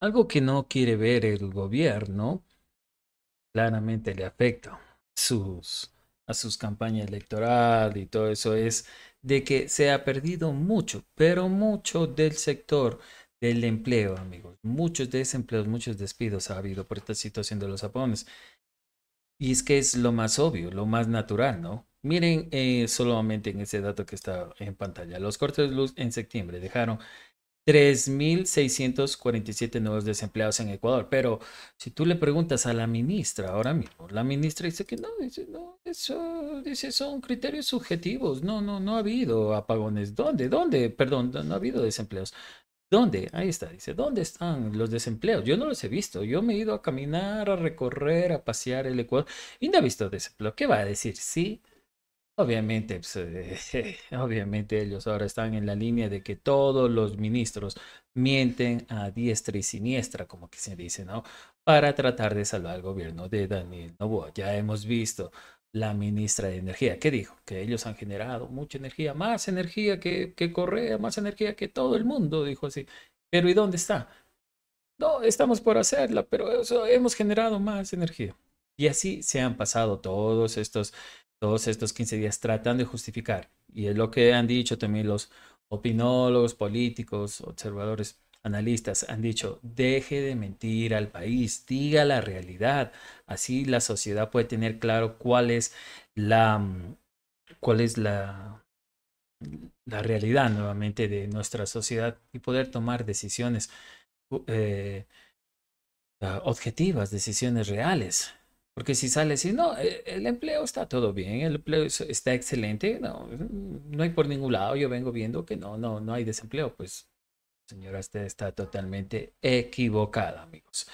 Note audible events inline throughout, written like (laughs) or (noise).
Algo que no quiere ver el gobierno claramente le afecta sus, a sus campañas electorales y todo eso es de que se ha perdido mucho, pero mucho del sector del empleo, amigos. Muchos desempleos, muchos despidos ha habido por esta situación de los japoneses. Y es que es lo más obvio, lo más natural, ¿no? Miren eh, solamente en ese dato que está en pantalla. Los cortes de luz en septiembre dejaron 3.647 nuevos desempleados en Ecuador. Pero si tú le preguntas a la ministra ahora mismo, la ministra dice que no, dice, no, eso, dice, son criterios subjetivos. No, no, no ha habido apagones. ¿Dónde? ¿Dónde? Perdón, no, no ha habido desempleos. ¿Dónde? Ahí está, dice, ¿dónde están los desempleos? Yo no los he visto. Yo me he ido a caminar, a recorrer, a pasear el Ecuador y no he visto desempleo. ¿Qué va a decir? Sí, Obviamente, pues, eh, (laughs) obviamente ellos ahora están en la línea de que todos los ministros mienten a diestra y siniestra, como que se dice, ¿no? Para tratar de salvar al gobierno de Daniel Novoa. Ya hemos visto la ministra de Energía, ¿Qué dijo que ellos han generado mucha energía, más energía que, que Correa, más energía que todo el mundo, dijo así. Pero ¿y dónde está? No, estamos por hacerla, pero hemos generado más energía. Y así se han pasado todos estos todos estos 15 días tratando de justificar. Y es lo que han dicho también los opinólogos, políticos, observadores, analistas, han dicho, deje de mentir al país, diga la realidad. Así la sociedad puede tener claro cuál es la, cuál es la, la realidad nuevamente de nuestra sociedad y poder tomar decisiones eh, objetivas, decisiones reales. Porque si sale así, no, eh, el, empleo está todo bien, el empleo está excelente, no, no hay por ningún lado, yo vengo viendo que no, no, no hay desempleo, pues señora, usted está totalmente equivocada, amigos.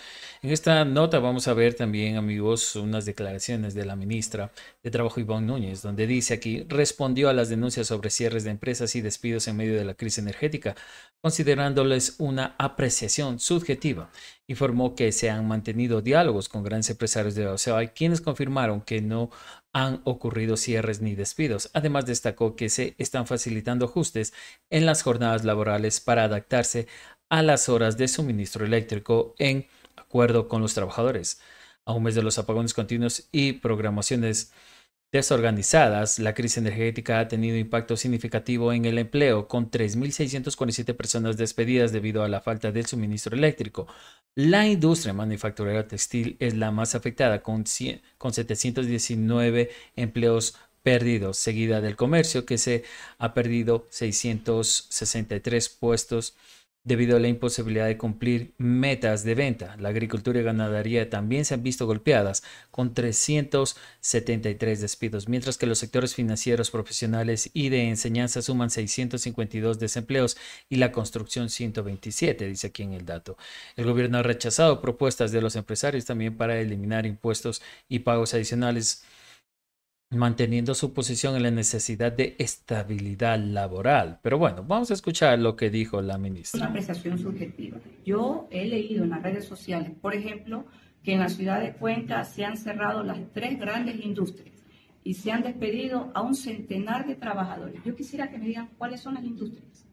En esta nota vamos a ver también, amigos, unas declaraciones de la ministra de Trabajo, Ivonne Núñez, donde dice aquí, respondió a las denuncias sobre cierres de empresas y despidos en medio de la crisis energética, considerándoles una apreciación subjetiva. Informó que se han mantenido diálogos con grandes empresarios de la OCEA, quienes confirmaron que no han ocurrido cierres ni despidos. Además, destacó que se están facilitando ajustes en las jornadas laborales para adaptarse a las horas de suministro eléctrico en acuerdo con los trabajadores. A un mes de los apagones continuos y programaciones desorganizadas, la crisis energética ha tenido impacto significativo en el empleo, con 3.647 personas despedidas debido a la falta del suministro eléctrico. La industria manufacturera textil es la más afectada, con, con 719 empleos perdidos, seguida del comercio, que se ha perdido 663 puestos debido a la imposibilidad de cumplir metas de venta. La agricultura y ganadería también se han visto golpeadas con 373 despidos, mientras que los sectores financieros, profesionales y de enseñanza suman 652 desempleos y la construcción 127, dice aquí en el dato. El gobierno ha rechazado propuestas de los empresarios también para eliminar impuestos y pagos adicionales manteniendo su posición en la necesidad de estabilidad laboral. Pero bueno, vamos a escuchar lo que dijo la ministra. Una apreciación subjetiva. Yo he leído en las redes sociales, por ejemplo, que en la ciudad de Cuenca se han cerrado las tres grandes industrias y se han despedido a un centenar de trabajadores. Yo quisiera que me digan cuáles son las industrias.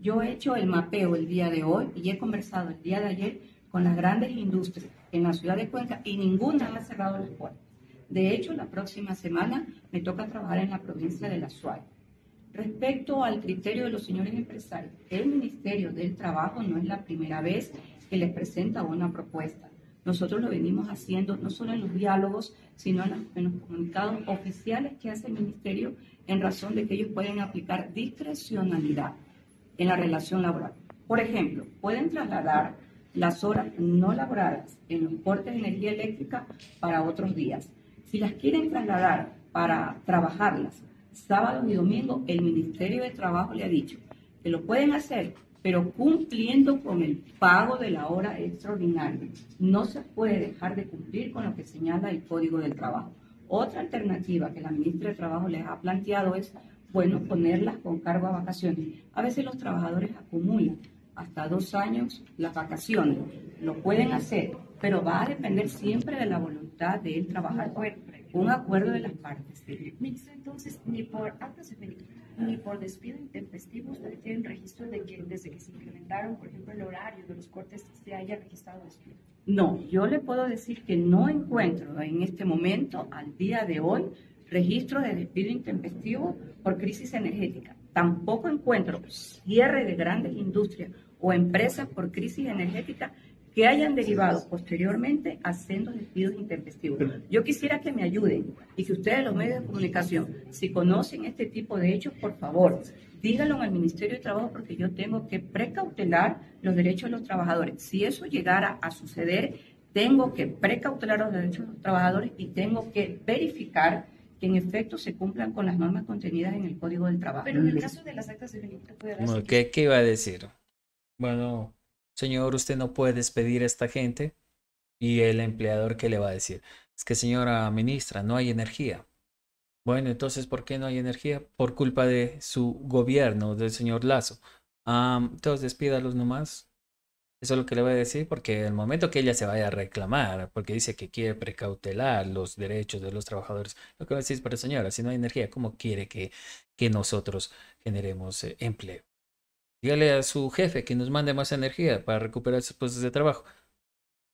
Yo he hecho el mapeo el día de hoy y he conversado el día de ayer con las grandes industrias en la ciudad de Cuenca y ninguna ha cerrado las puertas. De hecho, la próxima semana me toca trabajar en la provincia de La Suárez. Respecto al criterio de los señores empresarios, el Ministerio del Trabajo no es la primera vez que les presenta una propuesta. Nosotros lo venimos haciendo no solo en los diálogos, sino en los, comunicados oficiales que hace el Ministerio en razón de que ellos pueden aplicar discrecionalidad en la relación laboral. Por ejemplo, pueden trasladar las horas no laboradas en los importes de energía eléctrica para otros días si las quieren trasladar para trabajarlas sábados y domingo el Ministerio de Trabajo le ha dicho que lo pueden hacer, pero cumpliendo con el pago de la hora extraordinaria. No se puede dejar de cumplir con lo que señala el Código del Trabajo. Otra alternativa que la ministra de Trabajo les ha planteado es, bueno, ponerlas con cargo a vacaciones. A veces los trabajadores acumulan hasta dos años las vacaciones. Lo pueden hacer, pero va a depender siempre de la voluntad de él trabajar un acuerdo de las partes. Entonces, ni por actos ni por despido intempestivo ustedes tienen registro de que desde que se implementaron, por ejemplo, el horario de los cortes se haya registrado despido. No, yo le puedo decir que no encuentro en este momento, al día de hoy, registro de despido intempestivo por crisis energética. Tampoco encuentro cierre de grandes industrias o empresas por crisis energética que hayan derivado posteriormente haciendo despidos intempestivos. Yo quisiera que me ayuden y que ustedes, los medios de comunicación, si conocen este tipo de hechos, por favor, díganlo al Ministerio de Trabajo porque yo tengo que precautelar los derechos de los trabajadores. Si eso llegara a suceder, tengo que precautelar los derechos de los trabajadores y tengo que verificar que en efecto se cumplan con las normas contenidas en el Código del Trabajo. Pero en el caso de las actas de ¿qué, ¿qué iba a decir? Bueno, Señor, usted no puede despedir a esta gente. Y el empleador ¿qué le va a decir, es que señora ministra, no hay energía. Bueno, entonces, ¿por qué no hay energía? Por culpa de su gobierno, del señor Lazo. entonces, despídalos nomás. Eso es lo que le voy a decir, porque el momento que ella se vaya a reclamar, porque dice que quiere precautelar los derechos de los trabajadores, lo que va a decir, pero señora, si no hay energía, ¿cómo quiere que, que nosotros generemos eh, empleo? Dígale a su jefe que nos mande más energía para recuperar sus puestos de trabajo.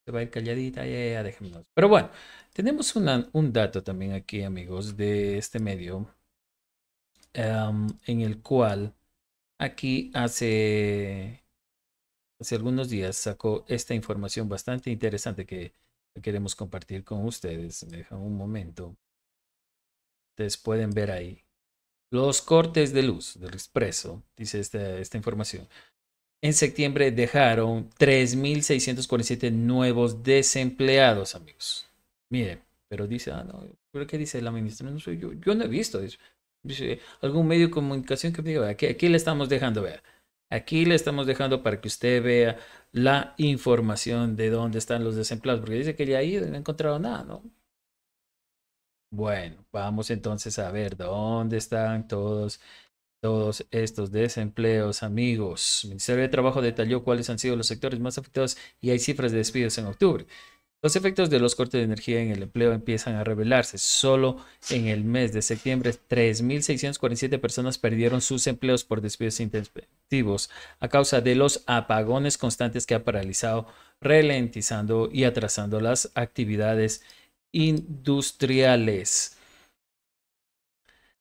Se va a ir calladita, ya, ya, déjenos. Pero bueno, tenemos un dato también aquí, amigos, de este medio, em, en el cual aquí hace, hace algunos días sacó esta información bastante interesante que queremos compartir con ustedes. Me dejan un momento. Ustedes pueden ver ahí. Los cortes de luz del expreso, dice esta, información, en septiembre dejaron 3.647 nuevos desempleados, amigos. Mire, pero dice, ah, no, ¿pero qué dice la ministra? No soy yo, yo no he visto eso. Dice, algún medio de comunicación que me diga, aquí, le estamos dejando, vea. Aquí le estamos dejando para que usted vea la información de dónde están los desempleados, porque dice que ya ahí no ha encontrado nada, ¿no? Bueno, vamos entonces a ver dónde están todos todos estos desempleos, amigos. El Ministerio de Trabajo detalló cuáles han sido los sectores más afectados y hay cifras de despidos en octubre. Los efectos de los cortes de energía en el empleo empiezan a revelarse. Solo en el mes de septiembre, 3.647 personas perdieron sus empleos por despidos intensivos a causa de los apagones constantes que ha paralizado, ralentizando y atrasando las actividades industriales.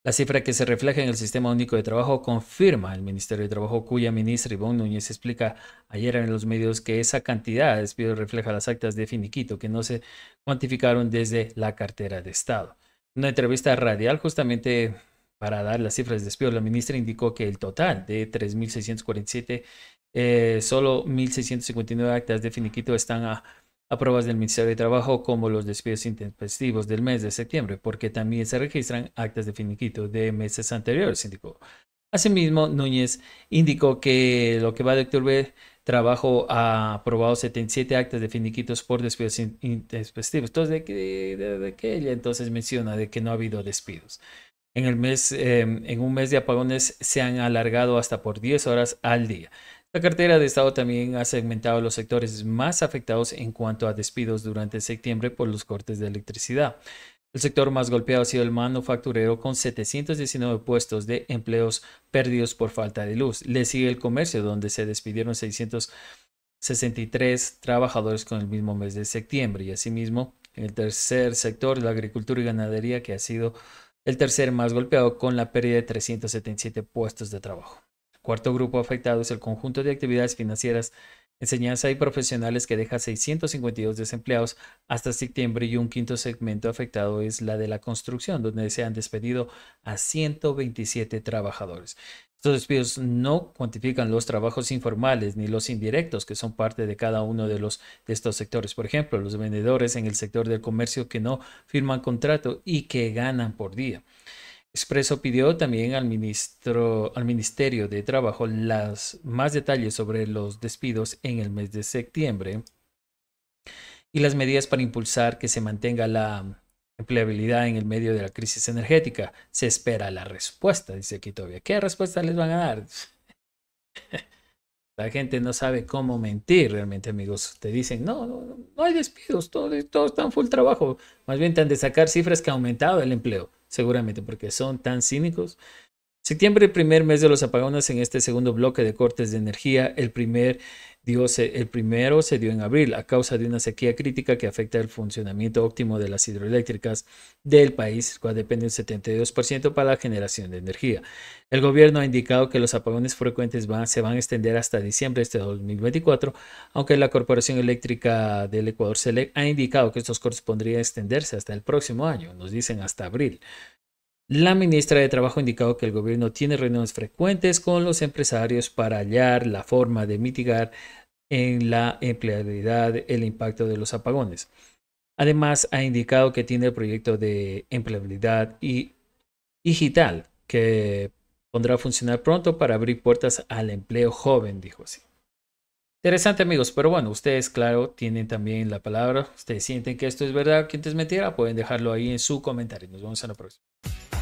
La cifra que se refleja en el Sistema Único de Trabajo confirma el Ministerio de Trabajo, cuya ministra Ivonne Núñez explica ayer en los medios que esa cantidad de despidos refleja las actas de finiquito que no se cuantificaron desde la cartera de Estado. En una entrevista radial justamente para dar las cifras de despidos, la ministra indicó que el total de 3.647, eh, solo 1.659 actas de finiquito están a a pruebas del Ministerio de Trabajo como los despidos intempestivos del mes de septiembre, porque también se registran actas de finiquitos de meses anteriores, indicó. Asimismo, Núñez indicó que lo que va de octubre, trabajo ha aprobado 77 actas de finiquitos por despidos intempestivos. Entonces, ¿de qué, ella entonces menciona de que no ha habido despidos? En, el mes, em, en un mes de apagones se han alargado hasta por 10 horas al día. La cartera de Estado también ha segmentado los sectores más afectados en cuanto a despidos durante septiembre por los cortes de electricidad. El sector más golpeado ha sido el manufacturero con 719 puestos de empleos perdidos por falta de luz. Le sigue el comercio donde se despidieron 663 trabajadores con el mismo mes de septiembre y asimismo el tercer sector la agricultura y ganadería que ha sido el tercer más golpeado con la pérdida de 377 puestos de trabajo. Cuarto grupo afectado es el conjunto de actividades financieras, enseñanza y profesionales que deja 652 desempleados hasta septiembre y un quinto segmento afectado es la de la construcción, donde se han despedido a 127 trabajadores. Estos despidos no cuantifican los trabajos informales ni los indirectos que son parte de cada uno de, los, de estos sectores. Por ejemplo, los vendedores en el sector del comercio que no firman contrato y que ganan por día. Expreso pidió también al, ministro, al Ministerio de Trabajo las, más detalles sobre los despidos en el mes de septiembre y las medidas para impulsar que se mantenga la empleabilidad en el medio de la crisis energética. Se espera la respuesta, dice aquí todavía. ¿Qué respuesta les van a dar? (laughs) La gente no sabe cómo mentir realmente, amigos. Te dicen, no, no, hay despidos, todos todo están full trabajo. Más bien te han de sacar cifras que ha aumentado el empleo seguramente, porque son tan cínicos. Septiembre, primer mes de los apagones en este segundo bloque de cortes de energía, el primer el primero se dio en abril a causa de una sequía crítica que afecta el funcionamiento óptimo de las hidroeléctricas del país, cual depende un 72% para la generación de energía. El gobierno ha indicado que los apagones frecuentes se van a extender hasta diciembre de este 2024, aunque la Corporación Eléctrica del Ecuador SELEC ha indicado que estos correspondría a extenderse hasta el próximo año, nos dicen hasta abril. La ministra de Trabajo ha indicado que el gobierno tiene reuniones frecuentes con los empresarios para hallar la forma de mitigar en la empleabilidad el impacto de los apagones. Además, ha indicado que tiene el proyecto de empleabilidad y digital que pondrá a funcionar pronto para abrir puertas al empleo joven, dijo así. Interesante amigos, pero bueno, ustedes claro tienen también la palabra, ustedes sienten que esto es verdad, quien es mentira, pueden dejarlo ahí en su comentario. Nos vemos en la próxima.